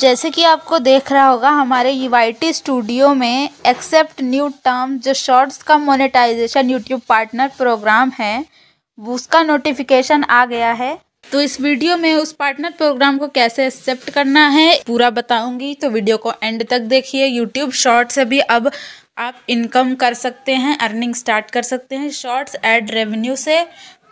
जैसे कि आपको देख रहा होगा हमारे यूआईटी e स्टूडियो में एक्सेप्ट न्यू टर्म जो शॉर्ट्स का मोनेटाइजेशन यूट्यूब पार्टनर प्रोग्राम है उसका नोटिफिकेशन आ गया है तो इस वीडियो में उस पार्टनर प्रोग्राम को कैसे एक्सेप्ट करना है पूरा बताऊंगी तो वीडियो को एंड तक देखिए यूट्यूब शॉर्ट से भी अब आप इनकम कर सकते हैं अर्निंग स्टार्ट कर सकते हैं शॉर्ट्स एड रेवेन्यू से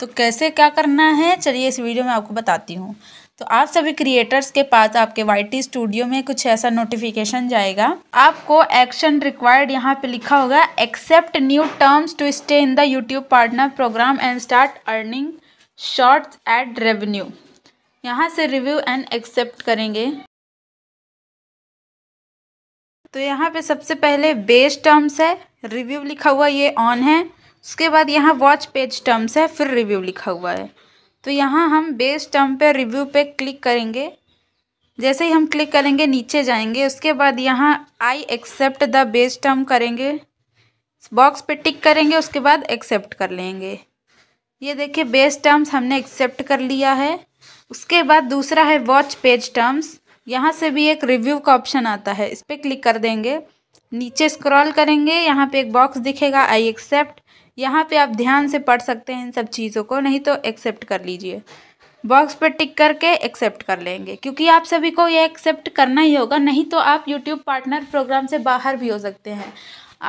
तो कैसे क्या करना है चलिए इस वीडियो में आपको बताती हूँ तो आप सभी क्रिएटर्स के पास आपके वाई टी स्टूडियो में कुछ ऐसा नोटिफिकेशन जाएगा आपको एक्शन रिक्वायर्ड यहाँ पे लिखा होगा accept new terms to stay in the YouTube partner programme and start earning shorts ad revenue यहाँ से रिव्यू एंड एक्सेप्ट करेंगे तो यहाँ पे सबसे पहले बेस टर्म्स है रिव्यू लिखा हुआ ये ऑन है उसके बाद यहाँ वॉच पेज टर्म्स है फिर रिव्यू लिखा हुआ है तो यहाँ हम बेस टर्म पे रिव्यू पे क्लिक करेंगे जैसे ही हम क्लिक करेंगे नीचे जाएंगे उसके बाद यहाँ I accept the base term करेंगे बॉक्स पे टिक करेंगे उसके बाद एक्सेप्ट कर लेंगे ये देखिए बेस टर्म्स हमने एक्सेप्ट कर लिया है उसके बाद दूसरा है वॉच पेज टर्म्स यहाँ से भी एक रिव्यू का ऑप्शन आता है इस पर क्लिक कर देंगे नीचे स्क्रॉल करेंगे यहाँ पे एक बॉक्स दिखेगा आई एक्सेप्ट यहाँ पे आप ध्यान से पढ़ सकते हैं इन सब चीज़ों को नहीं तो एक्सेप्ट कर लीजिए बॉक्स पर टिक करके एक्सेप्ट कर लेंगे क्योंकि आप सभी को ये एक्सेप्ट करना ही होगा नहीं तो आप यूट्यूब पार्टनर प्रोग्राम से बाहर भी हो सकते हैं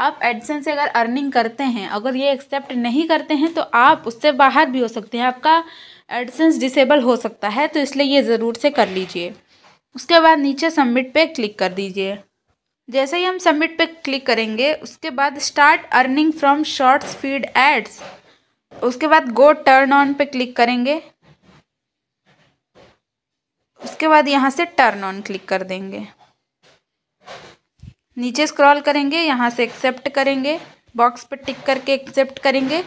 आप एडसन से अगर अर्निंग करते हैं अगर ये एक्सेप्ट नहीं करते हैं तो आप उससे बाहर भी हो सकते हैं आपका एडसेंस डिसेबल हो सकता है तो इसलिए ये ज़रूर से कर लीजिए उसके बाद नीचे सबमिट पे क्लिक कर दीजिए जैसे ही हम सबमिट पे क्लिक करेंगे उसके बाद start earning from shorts feed ads उसके बाद गो टर्न ऑन पे क्लिक करेंगे उसके बाद यहाँ से टर्न ऑन क्लिक कर देंगे नीचे स्क्रॉल करेंगे यहाँ से एक्सेप्ट करेंगे बॉक्स पर टिक करके एक्सेप्ट करेंगे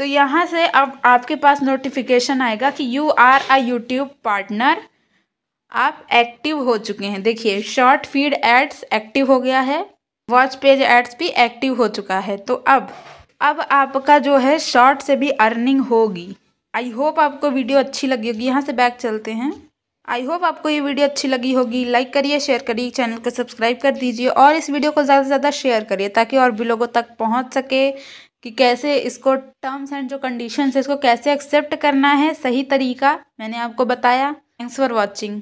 तो यहाँ से अब आपके पास नोटिफिकेशन आएगा कि you are a YouTube partner आप एक्टिव हो चुके हैं देखिए शॉर्ट फीड एड्स एक्टिव हो गया है वॉच पेज एड्स भी एक्टिव हो चुका है तो अब अब आपका जो है शॉर्ट से भी अर्निंग होगी आई होप आपको वीडियो अच्छी लगी होगी यहाँ से बैक चलते हैं आई होप आपको ये वीडियो अच्छी लगी होगी लाइक करिए शेयर करिए चैनल को सब्सक्राइब कर दीजिए और इस वीडियो को ज़्यादा से ज़्यादा शेयर करिए ताकि और भी लोगों तक पहुँच सके कि कैसे इसको टर्म्स एंड जो कंडीशंस है इसको कैसे एक्सेप्ट करना है सही तरीका मैंने आपको बताया थैंक्स फॉर वॉचिंग